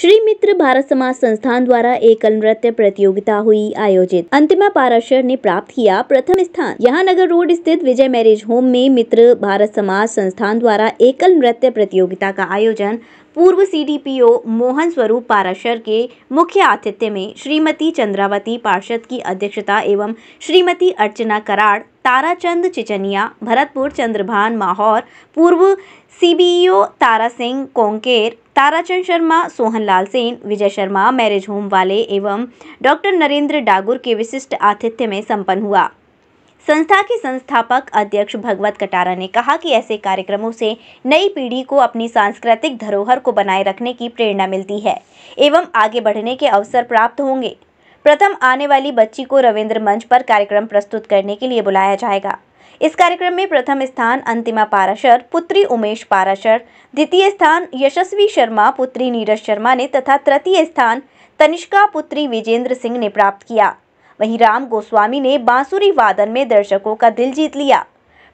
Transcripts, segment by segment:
श्री मित्र भारत समाज संस्थान द्वारा एकल नृत्य प्रतियोगिता हुई आयोजित अंतिमा पाराशर ने प्राप्त किया प्रथम स्थान यहाँ नगर रोड स्थित विजय मैरिज होम में मित्र भारत समाज संस्थान द्वारा एकल नृत्य प्रतियोगिता का आयोजन पूर्व सीडीपीओ मोहन स्वरूप पाराशर के मुख्य आतिथ्य में श्रीमती चंद्रावती पार्षद की अध्यक्षता एवं श्रीमती अर्चना कराड़ ताराचंद चिचनिया भरतपुर चंद्रभान माहौर पूर्व CBO e Tara Singh Konker Tarachand Sharma Sohanlal Sen Vijay Sharma marriage home वाले एवं डॉक्टर नरेंद्र डागुर के विशिष्ट आतिथ्य में संपन्न हुआ संस्था के संस्थापक अध्यक्ष भगवत कटारा ने कहा कि ऐसे कार्यक्रमों से नई पीढ़ी को अपनी सांस्कृतिक धरोहर को बनाए रखने की प्रेरणा मिलती है एवं आगे बढ़ने के अवसर प्राप्त होंगे प्रथम आने वाली बच्ची को रविंद्र मंच पर कार्यक्रम प्रस्तुत करने के लिए बुलाया जाएगा इस कार्यक्रम में प्रथम स्थान अंतिमा पाराशर पुत्री उमेश पाराशर द्वितीय स्थान यशस्वी शर्मा पुत्री नीरज शर्मा ने तथा तृतीय स्थान तनिष्का पुत्री विजेंद्र सिंह ने प्राप्त किया वहीं राम गोस्वामी ने बांसुरी वादन में दर्शकों का दिल जीत लिया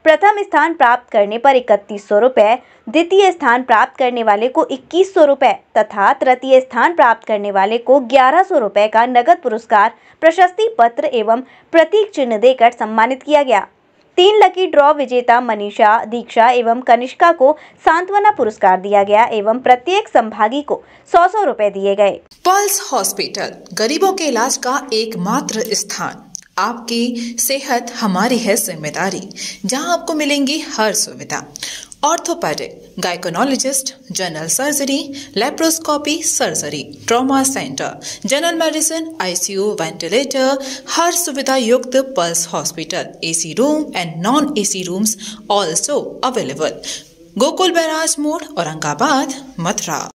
प्रथम स्थान प्राप्त करने पर इकतीस सौ रुपये द्वितीय स्थान प्राप्त करने वाले को इक्कीस सौ रुपये तथा तृतीय स्थान प्राप्त करने वाले को ग्यारह सौ रुपये का नगद पुरस्कार प्रशस्ति पत्र एवं प्रतीक चिन्ह देकर सम्मानित किया गया तीन लकी ड्रॉ विजेता मनीषा दीक्षा एवं कनिष्का को सांत्वना पुरस्कार दिया गया एवं प्रत्येक संभागी को सौ सौ रूपए दिए गए पल्स हॉस्पिटल गरीबों के इलाज का एकमात्र स्थान आपकी सेहत हमारी है जिम्मेदारी जहां आपको मिलेंगी हर सुविधा orthopaedic gynaecologist general surgery laparoscopy surgery trauma centre general medicine ICU ventilator हर सुविधा युक्त pulse hospital AC room and non AC rooms also available Gokul barrage मोड़ औरंगाबाद मथुरा